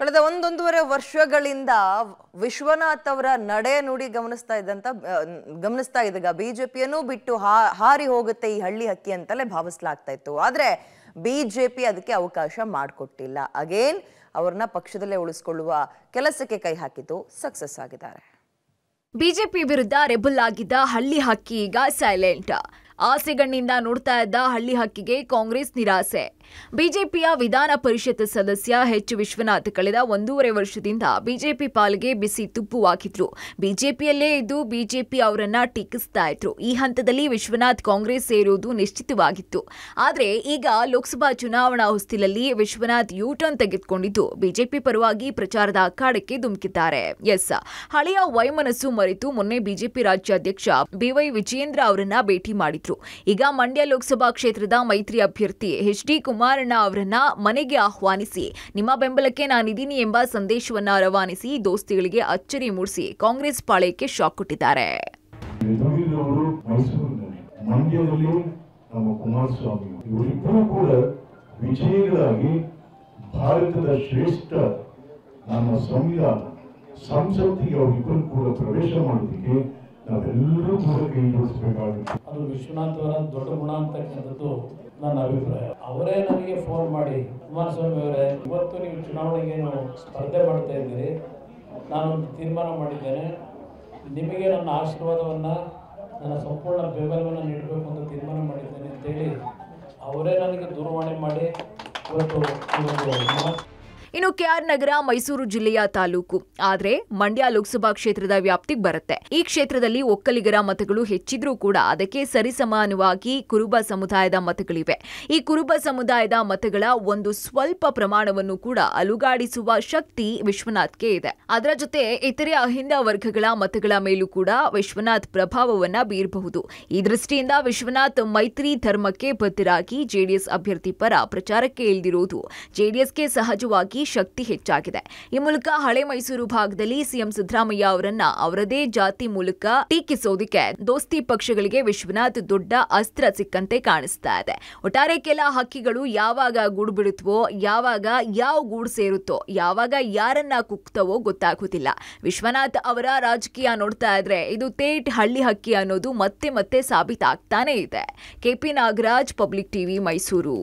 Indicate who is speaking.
Speaker 1: ಕಳೆದ ಒಂದೊಂದೂವರೆ ವರ್ಷಗಳಿಂದ ವಿಶ್ವನಾಥ್ ಅವರ ನಡೆ ನುಡಿ ಗಮನಿಸ್ತಾ ಇದ್ದಂತ ಗಮನಿಸ್ತಾ ಇದ್ದಾಗ ಬಿಜೆಪಿಯನ್ನು ಬಿಟ್ಟು ಹಾರಿ ಹೋಗುತ್ತೆ ಈ ಹಳ್ಳಿ ಹಕ್ಕಿ ಅಂತಲೇ ಭಾವಿಸ್ಲಾಗ್ತಾ ಇತ್ತು ಆದ್ರೆ ಬಿಜೆಪಿ ಅದಕ್ಕೆ ಅವಕಾಶ ಮಾಡಿಕೊಟ್ಟಿಲ್ಲ ಅಗೇನ್ ಅವ್ರನ್ನ ಪಕ್ಷದಲ್ಲೇ ಉಳಿಸ್ಕೊಳ್ಳುವ ಕೆಲಸಕ್ಕೆ ಕೈ ಹಾಕಿದ್ದು ಸಕ್ಸಸ್ ಆಗಿದ್ದಾರೆ
Speaker 2: ಬಿಜೆಪಿ ವಿರುದ್ಧ ರೆಬಲ್ ಆಗಿದ್ದ ಹಳ್ಳಿ ಹಕ್ಕಿ ಈಗ ಸೈಲೆಂಟ್ ಆಸೆಗಣ್ಣಿಂದ ನೋಡ್ತಾ ಇದ್ದ ಹಳ್ಳಿ ಹಕ್ಕಿಗೆ ಕಾಂಗ್ರೆಸ್ ನಿರಾಸೆ ಬಿಜೆಪಿಯ ವಿಧಾನ ಪರಿಷತ್ ಸದಸ್ಯ ಎಚ್ ವಿಶ್ವನಾಥ್ ಕಳೆದ ಒಂದೂವರೆ ವರ್ಷದಿಂದ ಬಿಜೆಪಿ ಪಾಲಿಗೆ ಬಿಸಿ ತುಪ್ಪುವಾಗಿದ್ರು ಬಿಜೆಪಿಯಲ್ಲೇ ಇದ್ದು ಬಿಜೆಪಿ ಅವರನ್ನ ಟೀಕಿಸ್ತಾ ಇದ್ರು ಈ ಹಂತದಲ್ಲಿ ವಿಶ್ವನಾಥ್ ಕಾಂಗ್ರೆಸ್ ಸೇರುವುದು ನಿಶ್ಚಿತವಾಗಿತ್ತು ಆದರೆ ಈಗ ಲೋಕಸಭಾ ಚುನಾವಣಾ ಹೊಸ್ತಿಲಲ್ಲಿ ವಿಶ್ವನಾಥ್ ಯೂಟರ್ನ್ ತೆಗೆದುಕೊಂಡಿದ್ದು ಬಿಜೆಪಿ ಪರವಾಗಿ ಪ್ರಚಾರದ ಅಖಾಡಕ್ಕೆ ಧುಮುಕಿದ್ದಾರೆ ಎಸ್ ಹಳೆಯ ವೈಮನಸ್ಸು ಮರೆತು ಮೊನ್ನೆ ಬಿಜೆಪಿ ರಾಜ್ಯಾಧ್ಯಕ್ಷ ಬಿವೈ ವಿಜಯೇಂದ್ರ ಅವರನ್ನ ಭೇಟಿ ಮಾಡಿದ್ರು ಈಗ ಮಂಡ್ಯ ಲೋಕಸಭಾ ಕ್ಷೇತ್ರದ ಮೈತ್ರಿ ಅಭ್ಯರ್ಥಿ ಎಚ್ ಡಿ ಕುಮಾರಣ್ಣ ಅವರನ್ನ ಮನೆಗೆ ಆಹ್ವಾನಿಸಿ ನಿಮ್ಮ ಬೆಂಬಲಕ್ಕೆ ನಾನಿದ್ದೀನಿ ಎಂಬ ಸಂದೇಶವನ್ನ ರವಾನಿಸಿ ದೋಸ್ತಿಗಳಿಗೆ ಅಚ್ಚರಿ ಮೂಡಿಸಿ ಕಾಂಗ್ರೆಸ್ ಪಾಳಯಕ್ಕೆ ಶಾಕ್ ಕೊಟ್ಟಿದ್ದಾರೆ
Speaker 3: ಭಾರತದ ಶ್ರೇಷ್ಠ ನಮ್ಮ ಸಂವಿಧಾನ ಸಂಸತ್ತಿಗೆ ಅವರಿಬ್ಬರು ಕೂಡ ಪ್ರವೇಶ ಮಾಡೋದಕ್ಕೆ ನಾವೆಲ್ಲರೂ ಕೂಡ ಕೈಗೂಡಿಸಬೇಕಾಗುತ್ತೆ ಅದು ವಿಶ್ವನಾಥವರ ದೊಡ್ಡ ಗುಣ ಅಂತಕ್ಕಂಥದ್ದು ನನ್ನ ಅಭಿಪ್ರಾಯ ಅವರೇ ನನಗೆ ಫೋನ್ ಮಾಡಿ ಕುಮಾರಸ್ವಾಮಿ ಅವರೇ ಇವತ್ತು ನೀವು ಚುನಾವಣೆಗೆ ಚುನಾವಣೆಗೇನು ಸ್ಪರ್ಧೆ ಮಾಡ್ತಾ ಇದ್ದೀರಿ ನಾನೊಂದು ತೀರ್ಮಾನ ಮಾಡಿದ್ದೇನೆ ನಿಮಗೆ ನನ್ನ ಆಶೀರ್ವಾದವನ್ನು ನನ್ನ ಸಂಪೂರ್ಣ ಬೆಂಬಲವನ್ನು ನೀಡಬೇಕು ಅಂತ ತೀರ್ಮಾನ ಮಾಡಿದ್ದೇನೆ ಅಂತೇಳಿ ಅವರೇ ನನಗೆ ದೂರವಾಣಿ ಮಾಡಿ ಇವತ್ತು
Speaker 2: ಇನ್ನು ಕೆಆರ್ ನಗರ ಮೈಸೂರು ಜಿಲ್ಲೆಯ ತಾಲೂಕು ಆದರೆ ಮಂಡ್ಯ ಲೋಕಸಭಾ ಕ್ಷೇತ್ರದ ವ್ಯಾಪ್ತಿಗೆ ಬರುತ್ತೆ ಈ ಕ್ಷೇತ್ರದಲ್ಲಿ ಒಕ್ಕಲಿಗರ ಮತಗಳು ಹೆಚ್ಚಿದ್ರೂ ಕೂಡ ಅದಕ್ಕೆ ಸರಿಸಮಾನವಾಗಿ ಕುರುಬ ಸಮುದಾಯದ ಮತಗಳಿವೆ ಈ ಕುರುಬ ಸಮುದಾಯದ ಮತಗಳ ಒಂದು ಸ್ವಲ್ಪ ಪ್ರಮಾಣವನ್ನು ಕೂಡ ಅಲುಗಾಡಿಸುವ ಶಕ್ತಿ ವಿಶ್ವನಾಥ್ಗೆ ಇದೆ ಅದರ ಜೊತೆ ಇತರೆ ಅಹಿಂದ ವರ್ಗಗಳ ಮತಗಳ ಮೇಲೂ ಕೂಡ ವಿಶ್ವನಾಥ್ ಪ್ರಭಾವವನ್ನ ಬೀರಬಹುದು ಈ ದೃಷ್ಟಿಯಿಂದ ವಿಶ್ವನಾಥ್ ಮೈತ್ರಿ ಧರ್ಮಕ್ಕೆ ಬದ್ಧರಾಗಿ ಜೆಡಿಎಸ್ ಅಭ್ಯರ್ಥಿ ಪರ ಪ್ರಚಾರಕ್ಕೆ ಇಳಿದಿರುವುದು ಜೆಡಿಎಸ್ಗೆ ಸಹಜವಾಗಿ ಈ ಶಕ್ತಿ ಹೆಚ್ಚಾಗಿದೆ ಈ ಮೂಲಕ ಹಳೆ ಮೈಸೂರು ಭಾಗದಲ್ಲಿ ಸಿಎಂ ಸಿದ್ದರಾಮಯ್ಯ ಅವರನ್ನ ಅವರದೇ ಜಾತಿ ಮೂಲಕ ಟೀಕಿಸೋದಿಕ್ಕೆ ದೋಸ್ತಿ ಪಕ್ಷಗಳಿಗೆ ವಿಶ್ವನಾಥ್ ದೊಡ್ಡ ಅಸ್ತ್ರ ಸಿಕ್ಕಂತೆ ಕಾಣಿಸ್ತಾ ಇದೆ ಒಟ್ಟಾರೆ ಕೆಲ ಹಕ್ಕಿಗಳು ಯಾವಾಗ ಗೂಡು ಬಿಡುತ್ತವೋ ಯಾವಾಗ ಯಾವ ಗೂಡ್ ಸೇರುತ್ತೋ ಯಾವಾಗ ಯಾರನ್ನ ಕುಕ್ತವೋ ಗೊತ್ತಾಗೋದಿಲ್ಲ ವಿಶ್ವನಾಥ್ ಅವರ ರಾಜಕೀಯ ನೋಡ್ತಾ ಇದ್ರೆ ಇದು ತೇಟ್ ಹಳ್ಳಿ ಹಕ್ಕಿ ಅನ್ನೋದು ಮತ್ತೆ ಮತ್ತೆ ಸಾಬೀತಾಗ್ತಾನೆ ಇದೆ ಕೆಪಿ ನಾಗರಾಜ್ ಪಬ್ಲಿಕ್ ಟಿವಿ ಮೈಸೂರು